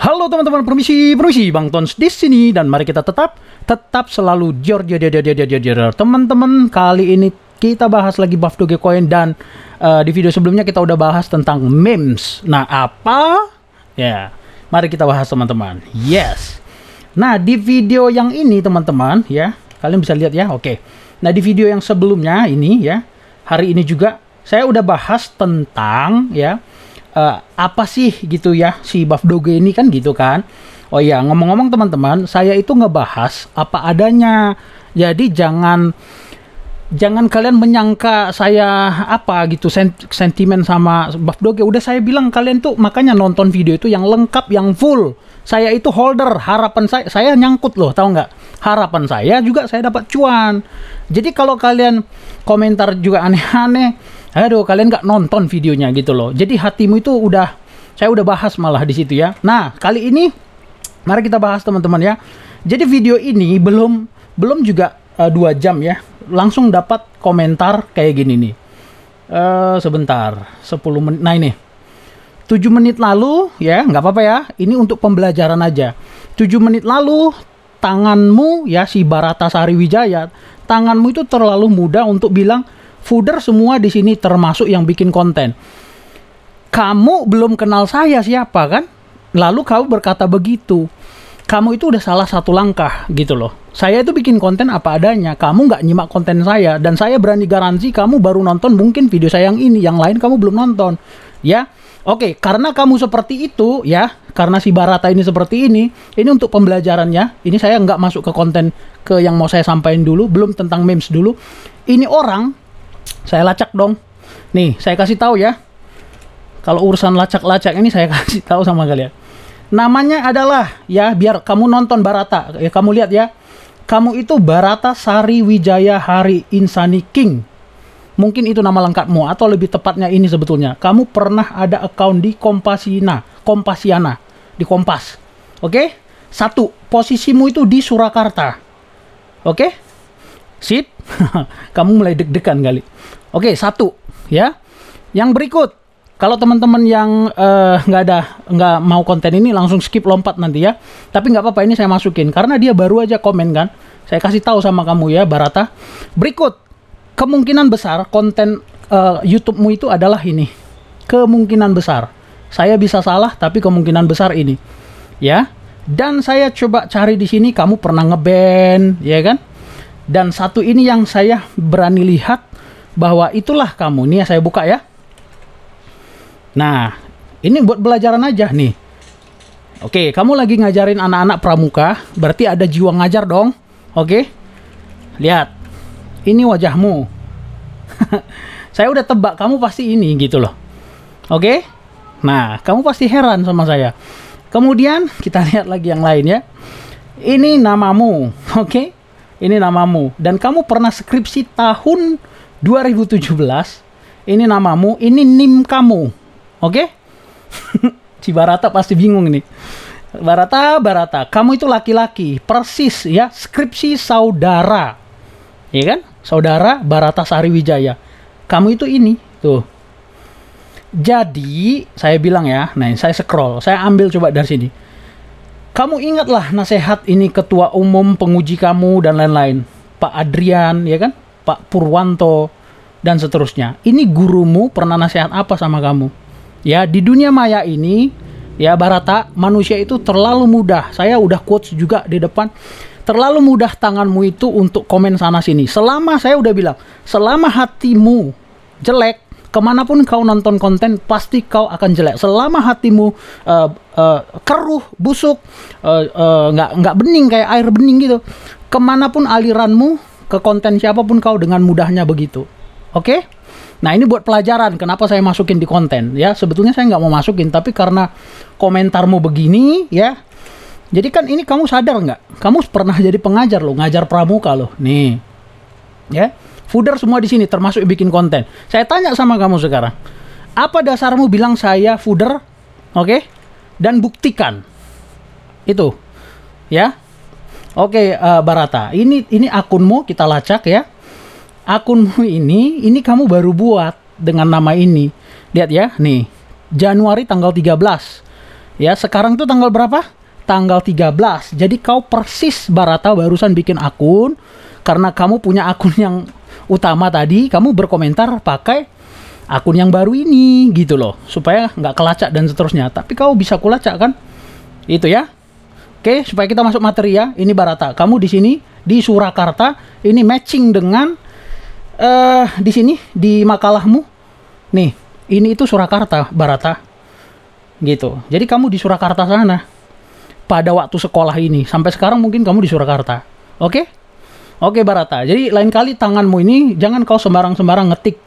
Halo teman-teman, permisi, permisi, Bang Tons di sini dan mari kita tetap tetap selalu jor jor jor jor jor jor. Teman-teman, kali ini kita bahas lagi buff Dogecoin dan uh, di video sebelumnya kita udah bahas tentang memes. Nah, apa? Ya, yeah. mari kita bahas teman-teman. Yes. Nah, di video yang ini teman-teman ya, kalian bisa lihat ya. Oke. Okay. Nah, di video yang sebelumnya ini ya, hari ini juga saya udah bahas tentang ya uh, apa sih gitu ya si Buff Doge ini kan gitu kan. Oh ya, ngomong-ngomong teman-teman, saya itu ngebahas apa adanya. Jadi jangan jangan kalian menyangka saya apa gitu sentimen sama Buff Doge. Udah saya bilang kalian tuh makanya nonton video itu yang lengkap, yang full. Saya itu holder, harapan saya saya nyangkut loh, tahu nggak? Harapan saya juga saya dapat cuan. Jadi kalau kalian komentar juga aneh-aneh, aduh kalian nggak nonton videonya gitu loh jadi hatimu itu udah saya udah bahas malah di situ ya nah kali ini mari kita bahas teman-teman ya jadi video ini belum belum juga eh, dua uh, jam ya langsung dapat komentar kayak gini nih uh, sebentar 10 menit nah ini 7 menit lalu ya nggak apa-apa ya ini untuk pembelajaran aja 7 menit lalu tanganmu ya si Barata Sari Wijaya tanganmu itu terlalu mudah untuk bilang fooder semua di sini termasuk yang bikin konten. Kamu belum kenal saya siapa kan? Lalu kamu berkata begitu. Kamu itu udah salah satu langkah gitu loh. Saya itu bikin konten apa adanya. Kamu nggak nyimak konten saya dan saya berani garansi kamu baru nonton mungkin video saya yang ini, yang lain kamu belum nonton. Ya, Oke, karena kamu seperti itu ya, karena si Barata ini seperti ini, ini untuk pembelajarannya. Ini saya nggak masuk ke konten ke yang mau saya sampaikan dulu, belum tentang memes dulu. Ini orang saya lacak dong. Nih, saya kasih tahu ya. Kalau urusan lacak-lacak ini saya kasih tahu sama kalian. Namanya adalah ya biar kamu nonton Barata. Ya kamu lihat ya. Kamu itu Barata Sari Wijaya Hari Insani King. Mungkin itu nama lengkapmu atau lebih tepatnya ini sebetulnya. Kamu pernah ada account di Kompasina, Kompasiana, di Kompas. Oke? Okay? Satu, posisimu itu di Surakarta. Oke? Okay? Sip? Kamu mulai deg-degan kali. Oke, satu ya. Yang berikut, kalau teman-teman yang eh, nggak uh, ada nggak mau konten ini langsung skip lompat nanti ya. Tapi nggak apa-apa ini saya masukin karena dia baru aja komen kan. Saya kasih tahu sama kamu ya Barata. Berikut kemungkinan besar konten uh, eh, youtube itu adalah ini. Kemungkinan besar. Saya bisa salah tapi kemungkinan besar ini. Ya. Dan saya coba cari di sini kamu pernah ngeband, ya kan? Dan satu ini yang saya berani lihat bahwa itulah kamu. Nih saya buka ya. Nah, ini buat belajaran aja nih. Oke, kamu lagi ngajarin anak-anak pramuka, berarti ada jiwa ngajar dong. Oke. Lihat. Ini wajahmu. saya udah tebak kamu pasti ini gitu loh. Oke? Nah, kamu pasti heran sama saya. Kemudian kita lihat lagi yang lain ya. Ini namamu, oke? ini namamu dan kamu pernah skripsi tahun 2017 ini namamu ini nim kamu oke okay? Cibarata pasti bingung ini. Barata Barata kamu itu laki-laki persis ya skripsi saudara ya kan saudara Barata Sariwijaya kamu itu ini tuh jadi saya bilang ya nah saya scroll saya ambil coba dari sini kamu ingatlah nasihat ini ketua umum penguji kamu dan lain-lain. Pak Adrian, ya kan? Pak Purwanto, dan seterusnya. Ini gurumu pernah nasihat apa sama kamu? Ya, di dunia maya ini, ya Barata, manusia itu terlalu mudah. Saya udah quotes juga di depan. Terlalu mudah tanganmu itu untuk komen sana sini. Selama saya udah bilang, selama hatimu jelek, kemanapun kau nonton konten pasti kau akan jelek selama hatimu uh, uh, keruh busuk eh, nggak uh, uh, nggak bening kayak air bening gitu kemanapun aliranmu ke konten siapapun kau dengan mudahnya begitu oke okay? Nah ini buat pelajaran kenapa saya masukin di konten ya sebetulnya saya nggak mau masukin tapi karena komentarmu begini ya jadi kan ini kamu sadar nggak kamu pernah jadi pengajar loh ngajar pramuka loh nih ya Fooder semua di sini termasuk bikin konten. Saya tanya sama kamu sekarang. Apa dasarmu bilang saya fooder? Oke? Okay? Dan buktikan. Itu. Ya. Oke, okay, uh, eh, Barata. Ini ini akunmu kita lacak ya. Akunmu ini ini kamu baru buat dengan nama ini. Lihat ya, nih. Januari tanggal 13. Ya, sekarang tuh tanggal berapa? tanggal 13. Jadi kau persis Barata barusan bikin akun karena kamu punya akun yang utama tadi kamu berkomentar pakai akun yang baru ini gitu loh supaya nggak kelacak dan seterusnya tapi kau bisa kulacak kan itu ya oke supaya kita masuk materi ya ini Barata kamu di sini di Surakarta ini matching dengan uh, di sini di makalahmu nih ini itu Surakarta Barata gitu jadi kamu di Surakarta sana pada waktu sekolah ini sampai sekarang mungkin kamu di Surakarta oke Oke Barata, jadi lain kali tanganmu ini jangan kau sembarang-sembarang ngetik.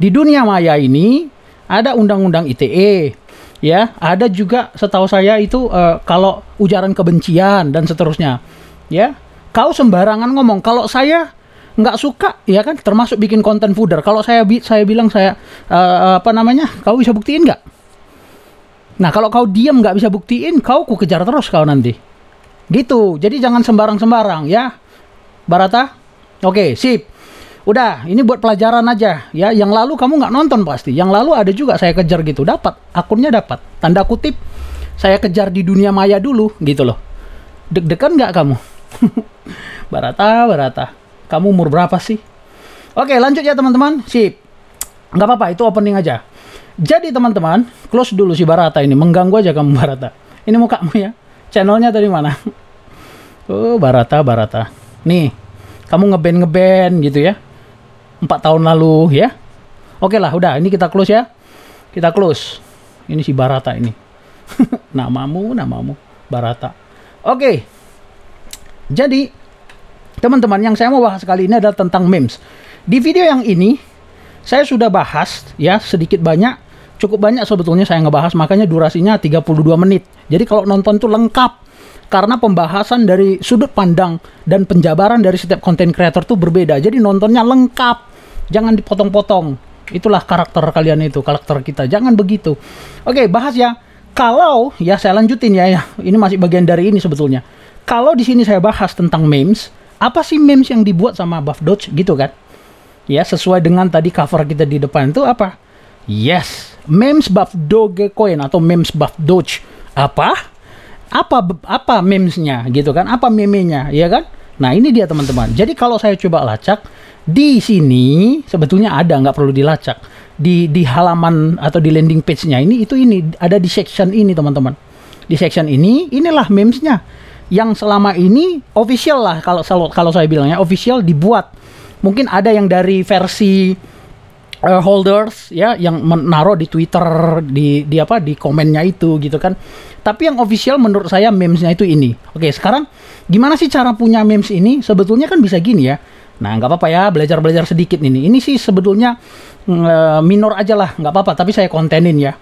Di dunia maya ini ada undang-undang ITE, ya, ada juga setahu saya itu uh, kalau ujaran kebencian dan seterusnya, ya. Kau sembarangan ngomong. Kalau saya nggak suka, ya kan, termasuk bikin konten fooder. Kalau saya bi saya bilang saya uh, apa namanya, kau bisa buktiin nggak? Nah kalau kau diam nggak bisa buktiin, kau ku kejar terus kau nanti. Gitu. Jadi jangan sembarang-sembarang ya Barata? Oke, okay, sip. Udah, ini buat pelajaran aja ya. Yang lalu kamu nggak nonton pasti. Yang lalu ada juga saya kejar gitu, dapat akunnya dapat. Tanda kutip, saya kejar di dunia maya dulu gitu loh. Deg-degan nggak kamu? barata, Barata, kamu umur berapa sih? Oke, okay, lanjut ya teman-teman. Sip. Nggak apa-apa, itu opening aja. Jadi teman-teman, close dulu si Barata ini. Mengganggu aja kamu Barata. Ini mukamu ya. Channelnya tadi mana? Oh, Barata, Barata nih kamu ngeband ngeband gitu ya empat tahun lalu ya oke lah udah ini kita close ya kita close ini si Barata ini namamu namamu Barata oke jadi teman-teman yang saya mau bahas kali ini adalah tentang memes di video yang ini saya sudah bahas ya sedikit banyak cukup banyak sebetulnya saya ngebahas makanya durasinya 32 menit jadi kalau nonton tuh lengkap karena pembahasan dari sudut pandang dan penjabaran dari setiap konten kreator tuh berbeda. Jadi nontonnya lengkap. Jangan dipotong-potong. Itulah karakter kalian itu, karakter kita. Jangan begitu. Oke, bahas ya. Kalau ya saya lanjutin ya, ya. Ini masih bagian dari ini sebetulnya. Kalau di sini saya bahas tentang memes, apa sih memes yang dibuat sama Buff Dodge gitu kan? Ya, sesuai dengan tadi cover kita di depan itu apa? Yes, memes Buff Dogecoin atau memes Buff Dodge Apa? apa apa memesnya gitu kan apa memenya ya kan nah ini dia teman-teman jadi kalau saya coba lacak di sini sebetulnya ada nggak perlu dilacak di di halaman atau di landing page-nya ini itu ini ada di section ini teman-teman di section ini inilah memesnya yang selama ini official lah kalau kalau saya bilangnya official dibuat mungkin ada yang dari versi uh, holders ya yang menaruh di Twitter di di apa di komennya itu gitu kan. Tapi yang official menurut saya memesnya itu ini. Oke, sekarang gimana sih cara punya memes ini? Sebetulnya kan bisa gini ya. Nah, nggak apa-apa ya belajar-belajar sedikit ini. Ini sih sebetulnya uh, minor aja lah, nggak apa-apa. Tapi saya kontenin ya.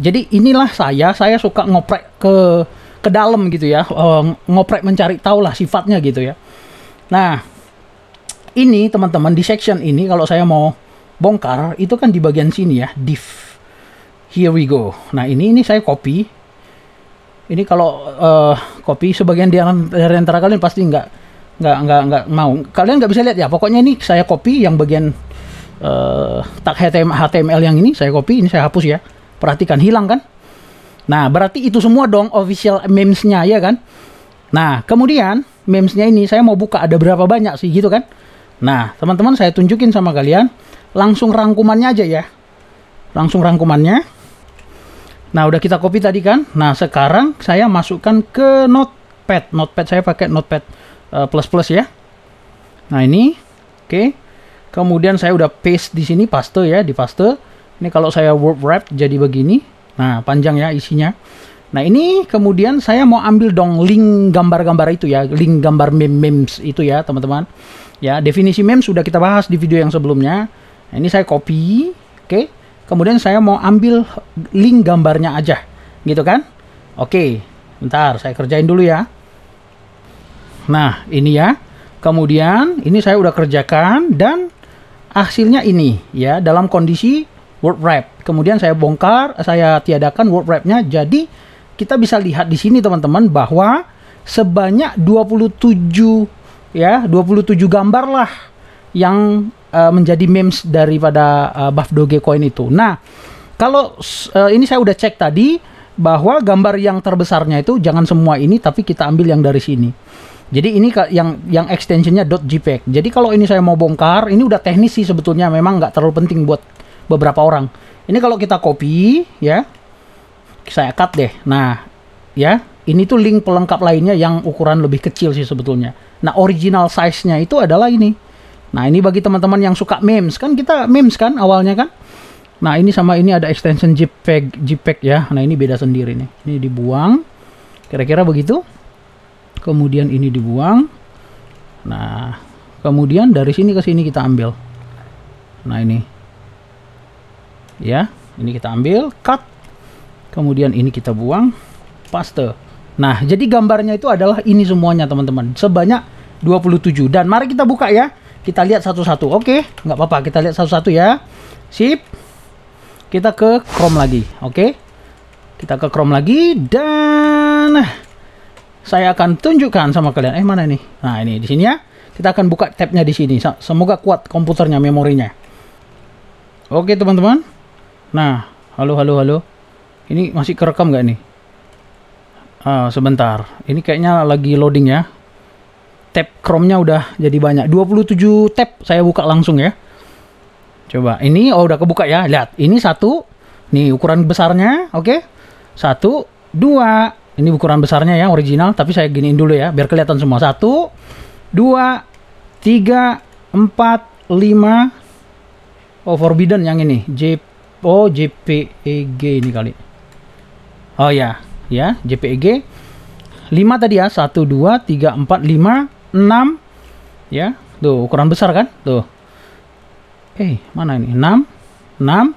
Jadi inilah saya, saya suka ngoprek ke ke dalam gitu ya, uh, ngoprek mencari tahu lah sifatnya gitu ya. Nah, ini teman-teman di section ini kalau saya mau bongkar itu kan di bagian sini ya div here we go nah ini ini saya copy ini kalau uh, copy sebagian di antara kalian pasti nggak nggak nggak nggak mau kalian nggak bisa lihat ya pokoknya ini saya copy yang bagian uh, eh, HTML, HTML yang ini saya copy ini saya hapus ya perhatikan hilang kan nah berarti itu semua dong official memesnya ya kan nah kemudian memesnya ini saya mau buka ada berapa banyak sih gitu kan Nah, teman-teman saya tunjukin sama kalian langsung rangkumannya aja ya. Langsung rangkumannya. Nah, udah kita copy tadi kan? Nah, sekarang saya masukkan ke notepad. Notepad saya pakai notepad eh, plus plus ya. Nah, ini oke. Okay. Kemudian saya udah paste di sini paste ya, di paste. Ini kalau saya word wrap jadi begini. Nah, panjang ya isinya. Nah, ini kemudian saya mau ambil dong link gambar-gambar itu ya, link gambar meme memes itu ya, teman-teman. Ya, definisi meme sudah kita bahas di video yang sebelumnya. ini saya copy, oke. Okay? Kemudian saya mau ambil link gambarnya aja, gitu kan? Oke, okay. bentar saya kerjain dulu ya. Nah, ini ya. Kemudian ini saya udah kerjakan dan hasilnya ini ya dalam kondisi word wrap. Kemudian saya bongkar, saya tiadakan word wrapnya. Jadi kita bisa lihat di sini teman-teman bahwa sebanyak 27 ya 27 gambar lah yang uh, menjadi memes daripada uh, buff coin itu. Nah, kalau uh, ini saya udah cek tadi bahwa gambar yang terbesarnya itu jangan semua ini tapi kita ambil yang dari sini. Jadi ini yang yang extensionnya .jpeg. Jadi kalau ini saya mau bongkar, ini udah teknis sih sebetulnya memang nggak terlalu penting buat beberapa orang. Ini kalau kita copy ya, saya cut deh. Nah, ya ini tuh link pelengkap lainnya yang ukuran lebih kecil sih sebetulnya. Nah, original size-nya itu adalah ini. Nah, ini bagi teman-teman yang suka memes kan kita memes kan awalnya kan. Nah, ini sama ini ada extension JPEG, JPEG ya. Nah, ini beda sendiri nih. Ini dibuang. Kira-kira begitu. Kemudian ini dibuang. Nah, kemudian dari sini ke sini kita ambil. Nah, ini. Ya, ini kita ambil, cut. Kemudian ini kita buang, paste. Nah, jadi gambarnya itu adalah ini semuanya teman-teman. Sebanyak 27. Dan mari kita buka ya. Kita lihat satu-satu. Oke, nggak apa-apa. Kita lihat satu-satu ya. Sip. Kita ke Chrome lagi. Oke. Kita ke Chrome lagi. Dan saya akan tunjukkan sama kalian. Eh, mana ini? Nah, ini di sini ya. Kita akan buka tabnya di sini. Semoga kuat komputernya, memorinya. Oke, teman-teman. Nah, halo, halo, halo. Ini masih kerekam nggak nih? Uh, sebentar, ini kayaknya lagi loading ya. Tab Chrome-nya udah jadi banyak. 27 tab saya buka langsung ya. Coba, ini oh udah kebuka ya. Lihat, ini satu. Nih ukuran besarnya, oke. Okay. Satu, dua. Ini ukuran besarnya ya, original. Tapi saya giniin dulu ya, biar kelihatan semua. Satu, dua, tiga, empat, lima. Oh, Forbidden yang ini. J oh, JPEG ini kali. Oh ya, ya JPEG 5 tadi ya 1 2 3 4 5 6 ya tuh ukuran besar kan tuh eh mana ini 6 6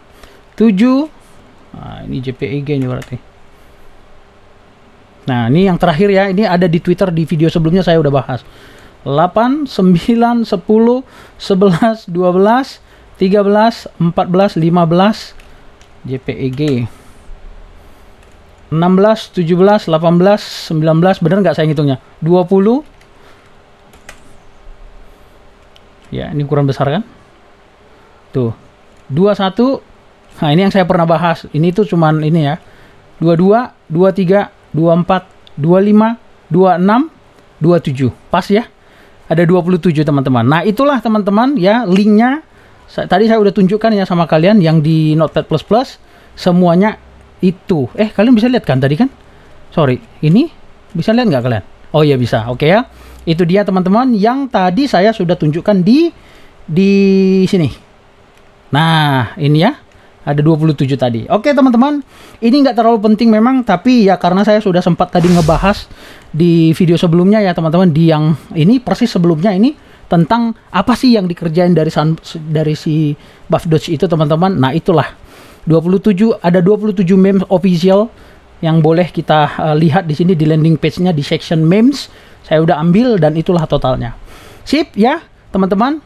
7 nah, ini JPEG ini berarti nah ini yang terakhir ya ini ada di Twitter di video sebelumnya saya udah bahas 8 9 10 11 12 13 14 15 JPEG 16, 17, 18, 19, benar nggak saya ngitungnya? 20. Ya, ini kurang besar kan? Tuh. 21. Nah, ini yang saya pernah bahas. Ini tuh cuman ini ya. 22, 23, 24, 25, 26, 27. Pas ya? Ada 27 teman-teman. Nah, itulah teman-teman ya linknya. Tadi saya udah tunjukkan ya sama kalian yang di Notepad++. Semuanya itu. Eh, kalian bisa lihat kan tadi kan? Sorry, ini bisa lihat nggak kalian? Oh iya bisa, oke okay ya. Itu dia teman-teman yang tadi saya sudah tunjukkan di di sini. Nah, ini ya. Ada 27 tadi. Oke okay, teman-teman, ini nggak terlalu penting memang, tapi ya karena saya sudah sempat tadi ngebahas di video sebelumnya ya teman-teman, di yang ini persis sebelumnya ini tentang apa sih yang dikerjain dari san, dari si Buff Dodge itu teman-teman. Nah itulah 27 ada 27 meme official yang boleh kita uh, lihat di sini di landing page-nya di section memes. Saya udah ambil dan itulah totalnya. Sip ya, teman-teman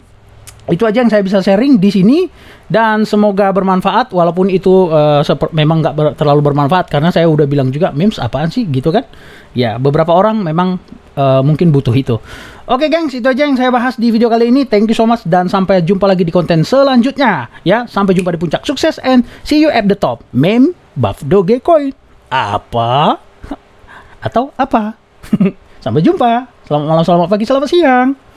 itu aja yang saya bisa sharing di sini dan semoga bermanfaat walaupun itu uh, memang nggak ber terlalu bermanfaat karena saya udah bilang juga memes apaan sih gitu kan ya beberapa orang memang uh, mungkin butuh itu oke okay, gengs itu aja yang saya bahas di video kali ini thank you so much dan sampai jumpa lagi di konten selanjutnya ya sampai jumpa di puncak sukses and see you at the top meme buff doge coin apa atau apa sampai jumpa selamat malam selamat pagi selamat siang